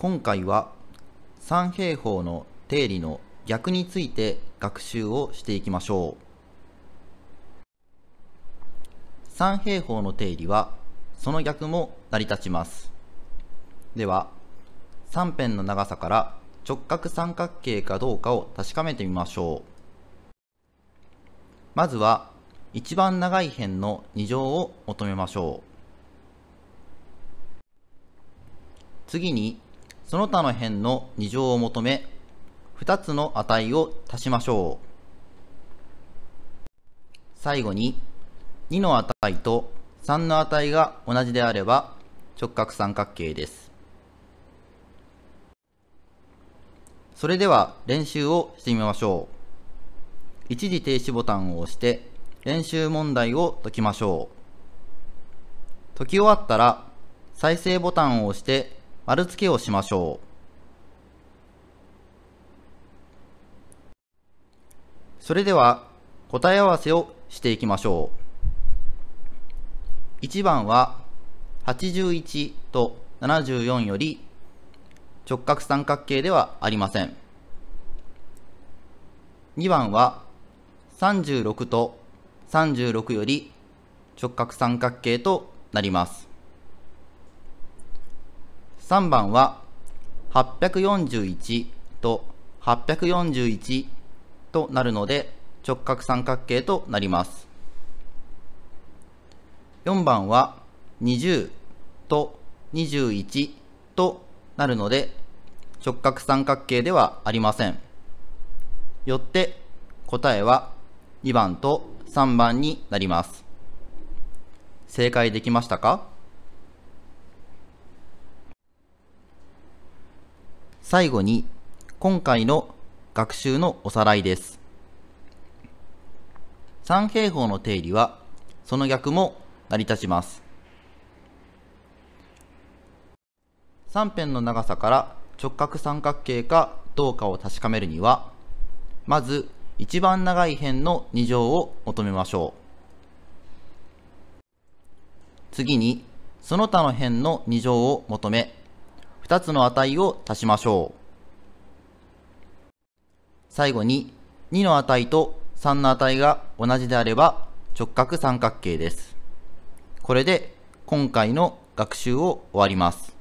今回は三平方の定理の逆について学習をしていきましょう三平方の定理はその逆も成り立ちますでは三辺の長さから直角三角形かどうかを確かめてみましょうまずは一番長い辺の2乗を求めましょう次にその他の辺の2乗を求め、2つの値を足しましょう。最後に、2の値と3の値が同じであれば直角三角形です。それでは練習をしてみましょう。一時停止ボタンを押して練習問題を解きましょう。解き終わったら再生ボタンを押して丸付けをしましょう。それでは答え合わせをしていきましょう。1番は81と74より直角三角形ではありません。2番は36と36より直角三角形となります。3番は841と841となるので直角三角形となります4番は20と21となるので直角三角形ではありませんよって答えは2番と3番になります正解できましたか最後に今回の学習のおさらいです。三平方の定理はその逆も成り立ちます。三辺の長さから直角三角形かどうかを確かめるにはまず一番長い辺の2乗を求めましょう次にその他の辺の2乗を求め2つの値を足しましょう。最後に、2の値と3の値が同じであれば直角三角形です。これで今回の学習を終わります。